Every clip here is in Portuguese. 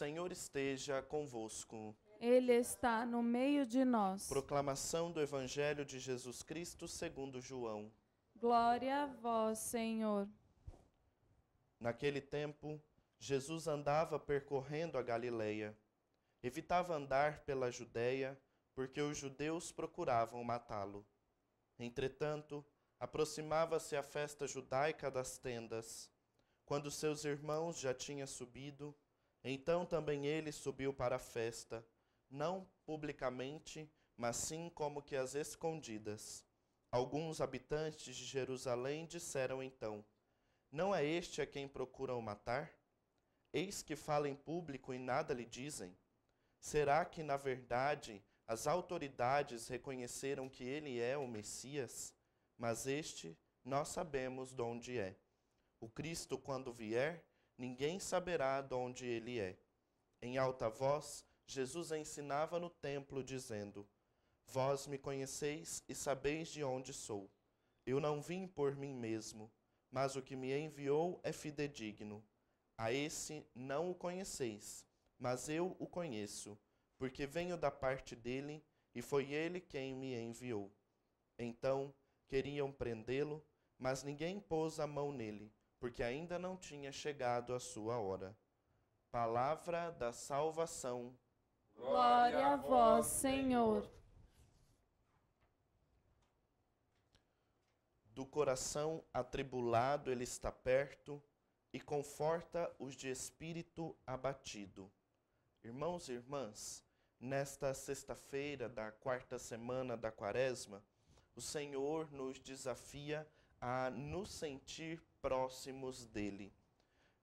Senhor esteja convosco. Ele está no meio de nós. Proclamação do Evangelho de Jesus Cristo segundo João. Glória a vós, Senhor. Naquele tempo, Jesus andava percorrendo a Galileia. Evitava andar pela Judéia, porque os judeus procuravam matá-lo. Entretanto, aproximava-se a festa judaica das tendas. Quando seus irmãos já tinham subido, então também ele subiu para a festa, não publicamente, mas sim como que às escondidas. Alguns habitantes de Jerusalém disseram então: Não é este a quem procuram matar? Eis que fala em público e nada lhe dizem. Será que, na verdade, as autoridades reconheceram que ele é o Messias? Mas este nós sabemos de onde é. O Cristo, quando vier, ninguém saberá de onde ele é. Em alta voz, Jesus ensinava no templo, dizendo: Vós me conheceis e sabeis de onde sou. Eu não vim por mim mesmo, mas o que me enviou é fidedigno. A esse não o conheceis, mas eu o conheço, porque venho da parte dele e foi ele quem me enviou. Então queriam prendê-lo, mas ninguém pôs a mão nele porque ainda não tinha chegado a sua hora. Palavra da salvação. Glória a vós, Senhor. Do coração atribulado ele está perto e conforta os de espírito abatido. Irmãos e irmãs, nesta sexta-feira da quarta semana da Quaresma, o Senhor nos desafia a a nos sentir próximos dele.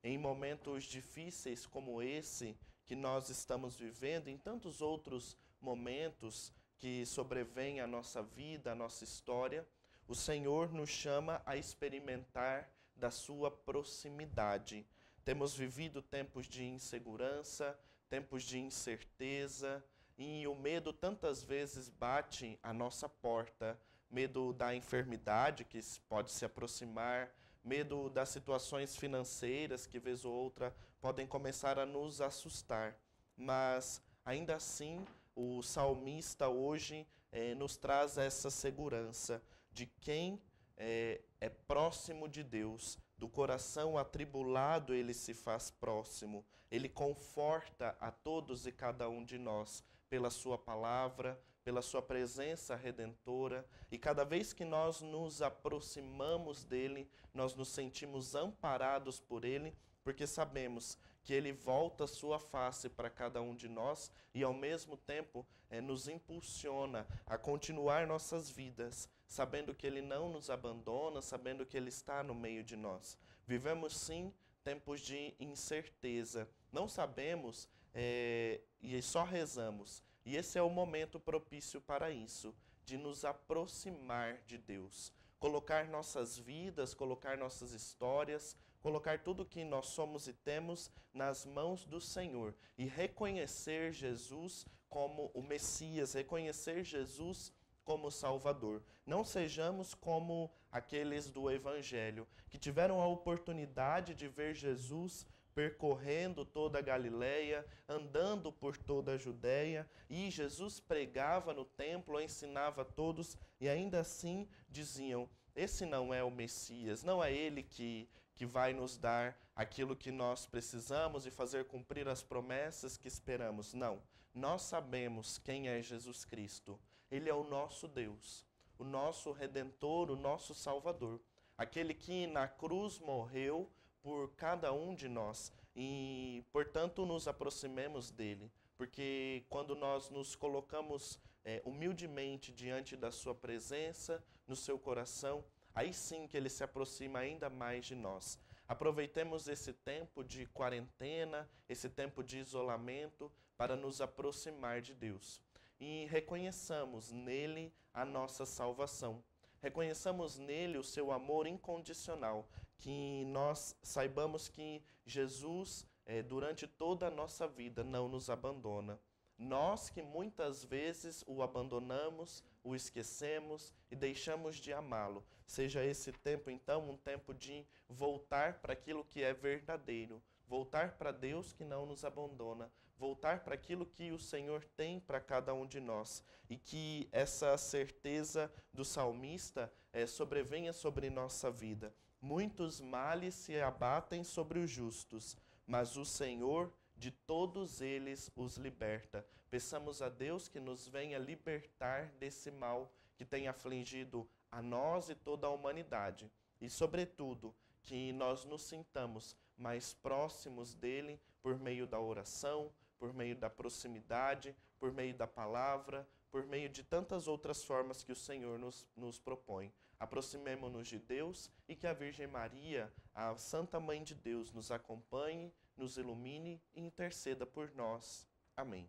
Em momentos difíceis como esse que nós estamos vivendo, em tantos outros momentos que sobrevêm à nossa vida, à nossa história, o Senhor nos chama a experimentar da sua proximidade. Temos vivido tempos de insegurança, tempos de incerteza, e o medo tantas vezes bate à nossa porta, medo da enfermidade que pode se aproximar, medo das situações financeiras que, vez ou outra, podem começar a nos assustar. Mas, ainda assim, o salmista hoje eh, nos traz essa segurança de quem eh, é próximo de Deus. Do coração atribulado ele se faz próximo. Ele conforta a todos e cada um de nós pela sua palavra, pela sua presença redentora, e cada vez que nós nos aproximamos dele, nós nos sentimos amparados por ele, porque sabemos que ele volta a sua face para cada um de nós e ao mesmo tempo é, nos impulsiona a continuar nossas vidas, sabendo que ele não nos abandona, sabendo que ele está no meio de nós. Vivemos sim tempos de incerteza, não sabemos é, e só rezamos e esse é o momento propício para isso, de nos aproximar de Deus, colocar nossas vidas, colocar nossas histórias, colocar tudo que nós somos e temos nas mãos do Senhor e reconhecer Jesus como o Messias, reconhecer Jesus como Salvador. Não sejamos como aqueles do Evangelho que tiveram a oportunidade de ver Jesus percorrendo toda a Galileia, andando por toda a Judéia, e Jesus pregava no templo, ensinava a todos, e ainda assim diziam: esse não é o Messias, não é ele que, que vai nos dar aquilo que nós precisamos e fazer cumprir as promessas que esperamos. Não, nós sabemos quem é Jesus Cristo. Ele é o nosso Deus, o nosso redentor, o nosso salvador aquele que na cruz morreu por cada um de nós e, portanto, nos aproximemos dele, porque quando nós nos colocamos é, humildemente diante da sua presença, no seu coração, aí sim que ele se aproxima ainda mais de nós. Aproveitemos esse tempo de quarentena, esse tempo de isolamento, para nos aproximar de Deus e reconheçamos nele a nossa salvação. Reconheçamos nele o seu amor incondicional que nós saibamos que Jesus, é, durante toda a nossa vida, não nos abandona. Nós que muitas vezes o abandonamos, o esquecemos e deixamos de amá-lo. Seja esse tempo, então, um tempo de voltar para aquilo que é verdadeiro, voltar para Deus que não nos abandona, voltar para aquilo que o Senhor tem para cada um de nós e que essa certeza do salmista é, sobrevenha sobre nossa vida. Muitos males se abatem sobre os justos, mas o Senhor de todos eles os liberta. Peçamos a Deus que nos venha libertar desse mal que tem afligido a nós e toda a humanidade. E, sobretudo, que nós nos sintamos mais próximos dele por meio da oração, por meio da proximidade, por meio da palavra, por meio de tantas outras formas que o Senhor nos, nos propõe. Aproximemo-nos de Deus e que a Virgem Maria, a Santa Mãe de Deus, nos acompanhe, nos ilumine e interceda por nós. Amém.